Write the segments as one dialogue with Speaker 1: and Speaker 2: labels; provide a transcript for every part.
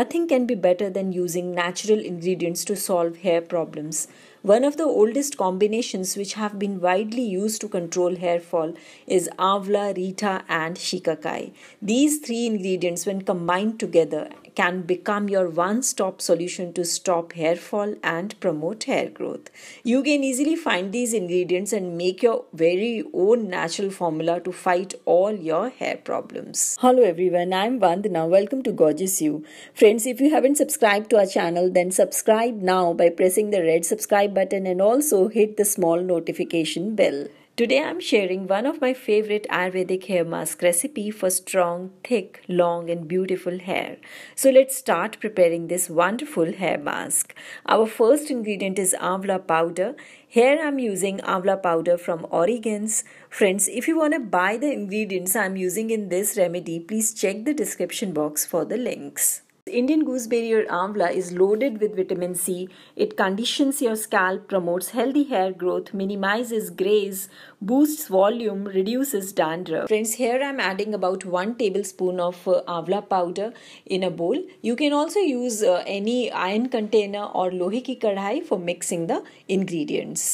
Speaker 1: Nothing can be better than using natural ingredients to solve hair problems. One of the oldest combinations which have been widely used to control hair fall is avla, rita, and shikakai. These three ingredients, when combined together, can become your one stop solution to stop hair fall and promote hair growth. You can easily find these ingredients and make your very own natural formula to fight all your hair problems. Hello everyone, I'm Vandana. Welcome to Gorgeous You. Friends, if you haven't subscribed to our channel, then subscribe now by pressing the red subscribe subscribe button and also hit the small notification bell. Today I'm sharing one of my favorite Ayurvedic hair mask recipe for strong, thick, long and beautiful hair. So let's start preparing this wonderful hair mask. Our first ingredient is Avla powder. Here I'm using Avla powder from Origins. Friends, if you want to buy the ingredients I'm using in this remedy, please check the description box for the links. The Indian gooseberry or amla is loaded with vitamin C. It conditions your scalp, promotes healthy hair growth, minimizes grays, boosts volume, reduces dandruff. Friends, here I'm adding about 1 tablespoon of uh, amla powder in a bowl. You can also use uh, any iron container or lohi ki kadhai for mixing the ingredients.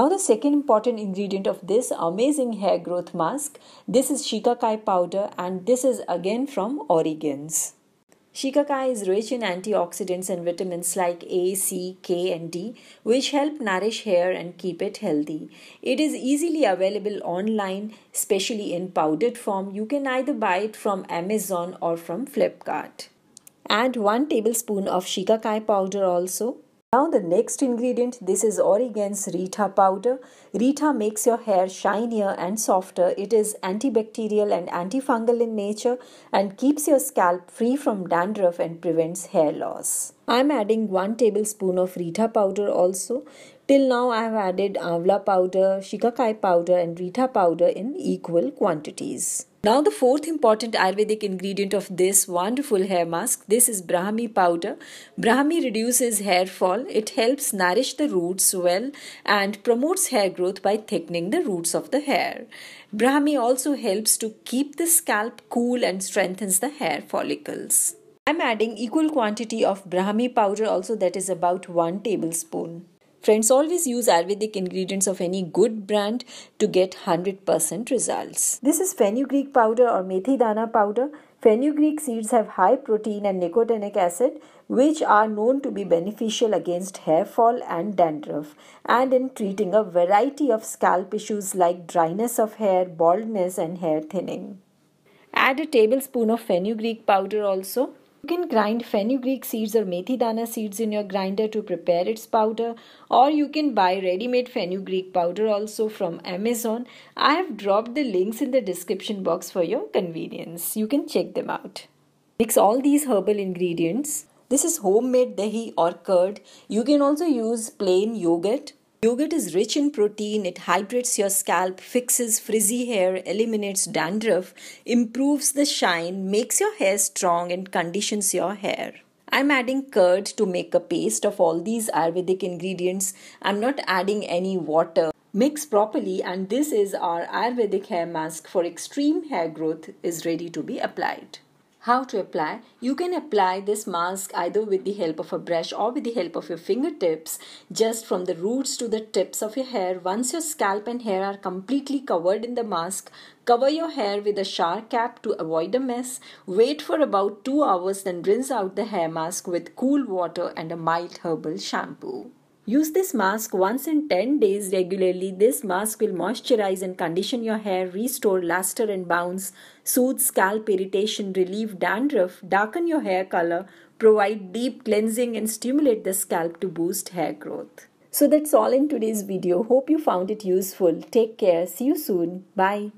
Speaker 1: Now the second important ingredient of this amazing hair growth mask. This is shikakai powder and this is again from Origins. Shikakai is rich in antioxidants and vitamins like A, C, K, and D, which help nourish hair and keep it healthy. It is easily available online, especially in powdered form. You can either buy it from Amazon or from Flipkart. Add 1 tablespoon of Shikakai powder also. Now the next ingredient, this is Oregan's Rita powder. Rita makes your hair shinier and softer. It is antibacterial and antifungal in nature and keeps your scalp free from dandruff and prevents hair loss. I'm adding 1 tablespoon of Rita powder also. Till now I have added Avla powder, Shikakai powder and Rita powder in equal quantities. Now the fourth important Ayurvedic ingredient of this wonderful hair mask, this is Brahmi powder. Brahmi reduces hair fall, it helps nourish the roots well and promotes hair growth by thickening the roots of the hair. Brahmi also helps to keep the scalp cool and strengthens the hair follicles. I'm adding equal quantity of Brahmi powder also that is about 1 tablespoon. Friends, always use Ayurvedic ingredients of any good brand to get 100% results. This is fenugreek powder or methi dana powder. Fenugreek seeds have high protein and nicotinic acid, which are known to be beneficial against hair fall and dandruff, and in treating a variety of scalp issues like dryness of hair, baldness, and hair thinning. Add a tablespoon of fenugreek powder also you can grind fenugreek seeds or methi dana seeds in your grinder to prepare its powder or you can buy ready-made fenugreek powder also from Amazon. I have dropped the links in the description box for your convenience. You can check them out. Mix all these herbal ingredients. This is homemade dahi or curd. You can also use plain yogurt Yogurt is rich in protein, it hydrates your scalp, fixes frizzy hair, eliminates dandruff, improves the shine, makes your hair strong, and conditions your hair. I'm adding curd to make a paste of all these Ayurvedic ingredients. I'm not adding any water. Mix properly and this is our Ayurvedic hair mask for extreme hair growth is ready to be applied. How to apply? You can apply this mask either with the help of a brush or with the help of your fingertips, just from the roots to the tips of your hair. Once your scalp and hair are completely covered in the mask, cover your hair with a shower cap to avoid a mess. Wait for about 2 hours, then rinse out the hair mask with cool water and a mild herbal shampoo. Use this mask once in 10 days regularly. This mask will moisturize and condition your hair, restore luster and bounce, soothe scalp irritation, relieve dandruff, darken your hair color, provide deep cleansing and stimulate the scalp to boost hair growth. So that's all in today's video. Hope you found it useful. Take care. See you soon. Bye.